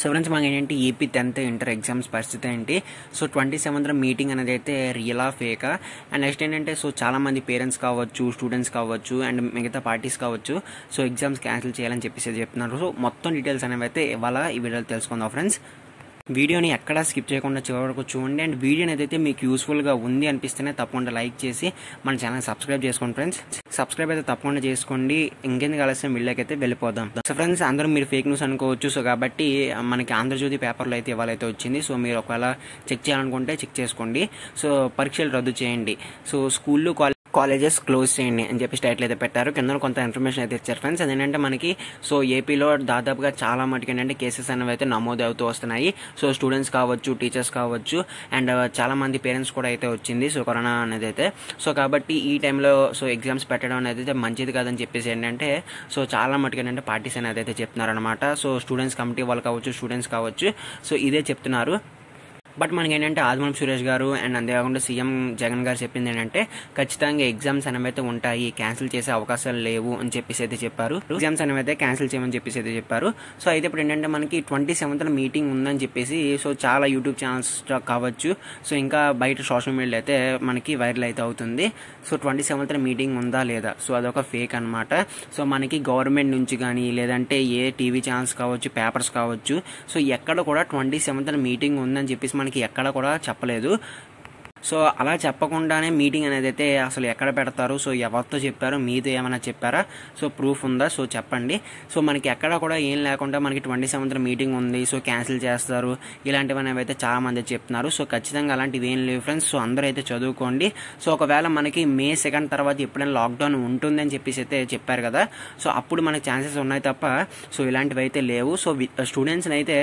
so మాకు ఏంటంటే AP tenth inter exams పరిస్థితి ఏంటి సో ట్వంటీ సెవెంత్న మీటింగ్ అనేది అయితే ఆఫ్ ఫేకా అండ్ నెక్స్ట్ ఏంటంటే సో చాలా మంది పేరెంట్స్ కావచ్చు స్టూడెంట్స్ కావచ్చు అండ్ మిగతా పార్టీస్ కావచ్చు సో ఎగ్జామ్స్ క్యాన్సిల్ చేయాలని చెప్పేసి చెప్తున్నారు సో మొత్తం డీటెయిల్స్ అనేవి అయితే ఇవాళ ఈ వీడియోలో తెలుసుకుందాం ఫ్రెండ్స్ వీడియోని ఎక్కడా స్కిప్ చేయకుండా చివరకు చూడండి అండ్ వీడియోని ఏదైతే మీకు యూస్ఫుల్గా ఉంది అనిపిస్తేనే తప్పకుండా లైక్ చేసి మన ఛానల్ సబ్స్క్రైబ్ చేసుకోండి ఫ్రెండ్స్ సబ్స్క్రైబ్ అయితే తప్పకుండా చేసుకోండి ఇంకెందుకు ఆలస్యం వీళ్ళకైతే వెళ్ళిపోదాం సో ఫ్రెండ్స్ అందరూ మీరు ఫేక్ న్యూస్ అనుకోవచ్చు సో కాబట్టి మనకి ఆంధ్రజ్యోతి పేపర్లో అయితే ఇవ్వాలైతే వచ్చింది సో మీరు ఒకవేళ చెక్ చేయాలనుకుంటే చెక్ చేసుకోండి సో పరీక్షలు రద్దు చేయండి సో స్కూల్లో కాలేజ్ కాలేజెస్ క్లోజ్ చేయండి అని చెప్పి స్టేట్లు అయితే పెట్టారు కింద కొంత ఇన్ఫర్మేషన్ అయితే ఇచ్చారు ఫ్రెండ్స్ అదేంటంటే మనకి సో ఏపీలో దాదాపుగా చాలా మటుకు ఏంటంటే కేసెస్ అనేవి అయితే నమోదు అవుతూ వస్తున్నాయి సో స్టూడెంట్స్ కావచ్చు టీచర్స్ కావచ్చు అండ్ చాలా మంది పేరెంట్స్ కూడా అయితే వచ్చింది సో కరోనా అనేది అయితే సో కాబట్టి ఈ టైంలో సో ఎగ్జామ్స్ పెట్టడం అనేది అయితే మంచిది కాదని చెప్పేసి ఏంటంటే సో చాలా మటుకు ఏంటంటే పార్టీస్ అనేది అయితే చెప్తున్నారు అనమాట సో స్టూడెంట్స్ కమిటీ వాళ్ళు కావచ్చు స్టూడెంట్స్ కావచ్చు సో ఇదే చెప్తున్నారు బట్ మనకి ఏంటంటే ఆదిమూలం సురేష్ గారు అండ్ అంతేకాకుండా సీఎం జగన్ గారు చెప్పింది ఏంటంటే ఖచ్చితంగా ఎగ్జామ్స్ అనేవైతే ఉంటాయి క్యాన్సిల్ చేసే అవకాశాలు లేవు అని చెప్పేసి అయితే చెప్పారు ఎగ్జామ్స్ అనేవైతే క్యాన్సిల్ చేయమని చెప్పేసి అయితే చెప్పారు సో అయితే ఇప్పుడు ఏంటంటే మనకి ట్వంటీ సెవెంత్ మీటింగ్ ఉందని చెప్పేసి సో చాలా యూట్యూబ్ ఛానల్స్ కావచ్చు సో ఇంకా బయట సోషల్ మీడియాలో అయితే మనకి వైరల్ అయితే అవుతుంది సో ట్వంటీ సెవెంత్ మీటింగ్ ఉందా లేదా సో అదొక ఫేక్ అనమాట సో మనకి గవర్నమెంట్ నుంచి కానీ లేదంటే ఏ టీవీ ఛానల్స్ కావచ్చు పేపర్స్ కావచ్చు సో ఎక్కడ కూడా ట్వంటీ సెవెంత్ మీటింగ్ ఉందని చెప్పేసి మనకి ఎక్కడ కూడా చెప్పలేదు సో అలా చెప్పకుండానే మీటింగ్ అనేది అయితే అసలు ఎక్కడ పెడతారు సో ఎవరితో చెప్పారు మీతో ఏమైనా చెప్పారా సో ప్రూఫ్ ఉందా సో చెప్పండి సో మనకి ఎక్కడ కూడా ఏం లేకుండా మనకి ట్వంటీ సెవెంత్ మీటింగ్ ఉంది సో క్యాన్సిల్ చేస్తారు ఇలాంటివి అనేవి అయితే చాలామంది చెప్తున్నారు సో ఖచ్చితంగా అలాంటివి ఏం లేవు ఫ్రెండ్స్ సో అందరూ అయితే చదువుకోండి సో ఒకవేళ మనకి మే సెకండ్ తర్వాత ఎప్పుడైనా లాక్డౌన్ ఉంటుందని చెప్పేసి అయితే చెప్పారు కదా సో అప్పుడు మనకి ఛాన్సెస్ ఉన్నాయి తప్ప సో ఇలాంటివి అయితే లేవు సో స్టూడెంట్స్ని అయితే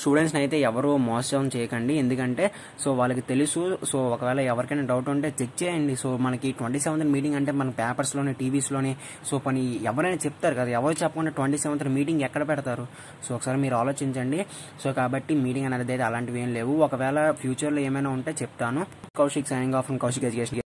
స్టూడెంట్స్ని అయితే ఎవరు మోసం చేయకండి ఎందుకంటే సో వాళ్ళకి తెలుసు సో ఒకవేళ ఎవరికైనా డౌట్ ఉంటే చెక్ చేయండి సో మనకి ట్వంటీ సెవెంత్ మీటింగ్ అంటే మన పేపర్స్లోని టీవీస్లోని సో పని ఎవరైనా చెప్తారు కదా ఎవరు చెప్పకుండా ట్వంటీ సెవెంత్ మీటింగ్ ఎక్కడ పెడతారు సో ఒకసారి మీరు ఆలోచించండి సో కాబట్టి మీటింగ్ అనేది అయితే అలాంటివి ఏం లేవు ఒకవేళ ఫ్యూచర్లో ఏమైనా ఉంటే చెప్తాను Kaushik signing off Kaushik education